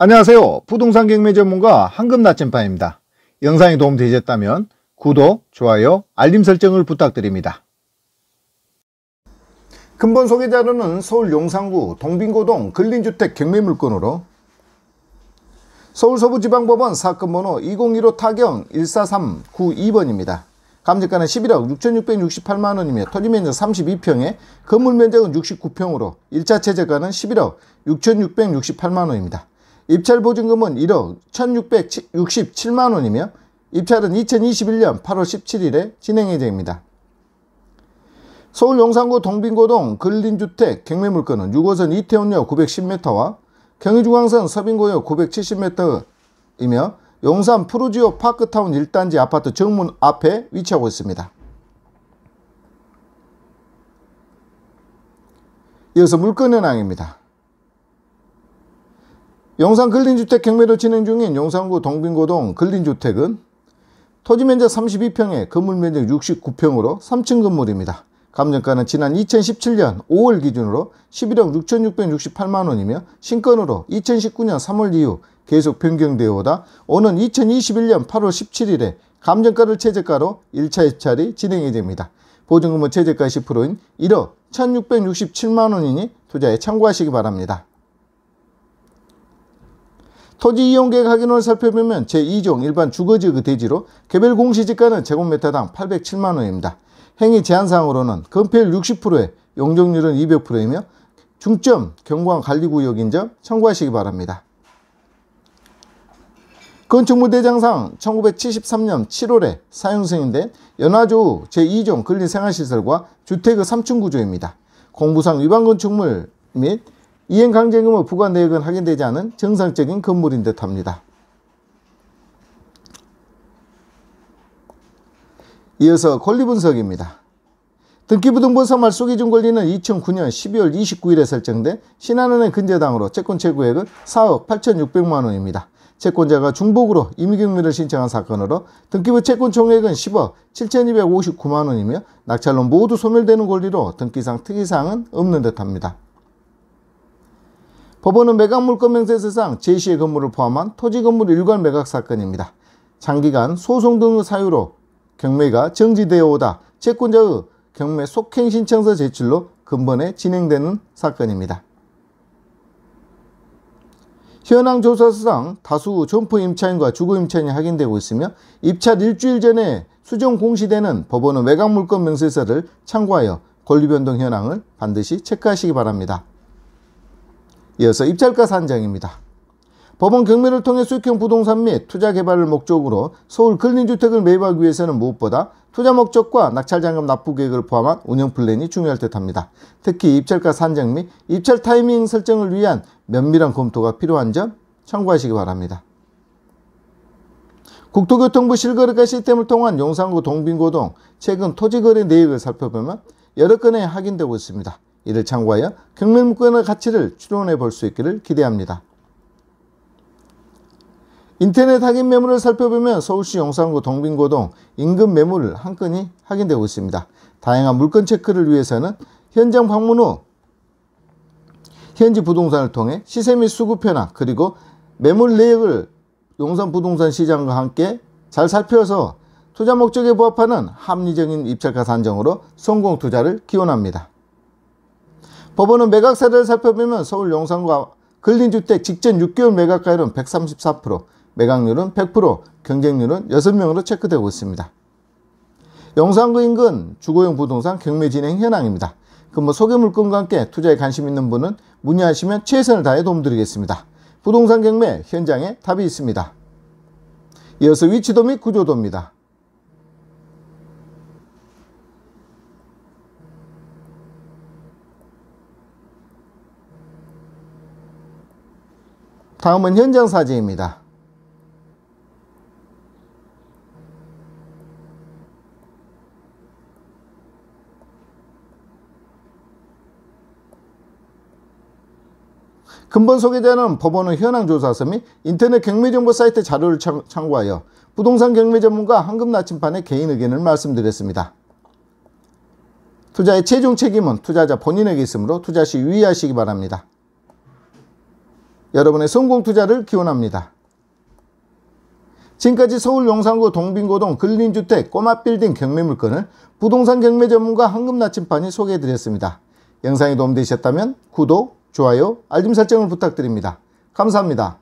안녕하세요. 부동산 경매 전문가 황금 나침반입니다. 영상이 도움되셨다면 구독, 좋아요, 알림 설정을 부탁드립니다. 근본 소개 자료는 서울 용산구 동빙고동 근린주택 경매 물건으로 서울 서부지방법원 사건 번호 2015 타경 14392번입니다. 감정가는 11억 6,668만원이며 토지면적 32평에 건물면적은 69평으로 1차 최저가는 11억 6,668만원입니다. 입찰 보증금은 1억 1667만원이며 입찰은 2021년 8월 17일에 진행 이됩니다 서울 용산구 동빈고동 근린주택 경매물건은 6호선 이태원역 910m와 경의중앙선 서빙고역 970m이며 용산 프루지오 파크타운 1단지 아파트 정문 앞에 위치하고 있습니다. 이어서 물건 현황입니다. 영상 근린주택 경매로 진행 중인 용산구 동빙고동 근린주택은 토지 면적 32평에 건물 면적 69평으로 3층 건물입니다. 감정가는 지난 2017년 5월 기준으로 11억 6,668만원이며 신건으로 2019년 3월 이후 계속 변경되어 오다 오는 2021년 8월 17일에 감정가를 최저가로 1차 입찰이 진행이 됩니다. 보증금은 최저가 10%인 1억 1,667만원이니 투자에 참고하시기 바랍니다. 토지 이용 계획 확인을 살펴보면 제2종 일반 주거지역의 그 대지로 개별 공시지가는 제곱미터당 807만원입니다. 행위 제한사항으로는 건폐율 60%에 용적률은 200%이며 중점 경관관리구역인 점 참고하시기 바랍니다. 건축물대장상 1973년 7월에 사용 승인된 연화조 제2종 근린생활시설과 주택의 3층 구조입니다. 공부상 위반 건축물 및 이행강제금은 부과내역은 확인되지 않은 정상적인 건물인 듯합니다. 이어서 권리분석입니다. 등기부등본서말 소기준 권리는 2009년 12월 29일에 설정된 신한은행 근저당으로 채권 최구액은 4억 8,600만 원입니다. 채권자가 중복으로 임의경매를 신청한 사건으로 등기부 채권 총액은 10억 7,259만 원이며 낙찰로 모두 소멸되는 권리로 등기상 특이사항은 없는 듯합니다. 법원은 매각물건명세서상 제시의 건물을 포함한 토지 건물 일괄 매각 사건입니다. 장기간 소송 등의 사유로 경매가 정지되어 오다 채권자의 경매 속행 신청서 제출로 근본에 진행되는 사건입니다. 현황 조사상 서 다수 점포 임차인과 주거 임차인이 확인되고 있으며 입찰 일주일 전에 수정 공시되는 법원의외곽물건 명세서를 참고하여 권리변동 현황을 반드시 체크하시기 바랍니다. 이어서 입찰가 산정입니다. 법원 경매를 통해 수익형 부동산 및 투자 개발을 목적으로 서울 근린주택을 매입하기 위해서는 무엇보다 투자 목적과 낙찰잔금 납부 계획을 포함한 운영 플랜이 중요할 듯합니다. 특히 입찰가 산정 및 입찰 타이밍 설정을 위한 면밀한 검토가 필요한 점 참고하시기 바랍니다. 국토교통부 실거래가 시스템을 통한 용산구 동빙고동 최근 토지거래 내역을 살펴보면 여러 건에 확인되고 있습니다. 이를 참고하여 경매물건의 가치를 추론해 볼 수 있기를 기대합니다. 인터넷 확인 매물을 살펴보면 서울시 용산구 동빙고동 인근 매물 한 건이 확인되고 있습니다. 다양한 물건 체크를 위해서는 현장 방문 후 현지 부동산을 통해 시세 및 수급 현황 그리고 매물 내역을 용산 부동산 시장과 함께 잘 살펴서 투자 목적에 부합하는 합리적인 입찰가 산정으로 성공 투자를 기원합니다. 법원은 매각 사례를 살펴보면 서울 용산과 근린주택 직전 6개월 매각가율은 134%, 매각률은 100%, 경쟁률은 6명으로 체크되고 있습니다. 영산구 그 인근 주거용 부동산 경매 진행 현황입니다. 그뭐 소개 물건과 함께 투자에 관심 있는 분은 문의하시면 최선을 다해 도움드리겠습니다. 부동산 경매 현장에 답이 있습니다. 이어서 위치도 및 구조도입니다. 다음은 현장 사진입니다. 근본 소개자는 법원의 현황조사서 및 인터넷 경매정보 사이트 자료를 참고하여 부동산 경매 전문가 황금 나침판의 개인 의견을 말씀드렸습니다. 투자의 최종 책임은 투자자 본인에게 있으므로 투자 시 유의하시기 바랍니다. 여러분의 성공 투자를 기원합니다. 지금까지 서울 용산구 동빈고동 근린주택 꼬마빌딩 경매 물건을 부동산 경매 전문가 황금나침판이 소개해드렸습니다. 영상이 도움되셨다면 구독, 좋아요, 알림 설정을 부탁드립니다. 감사합니다.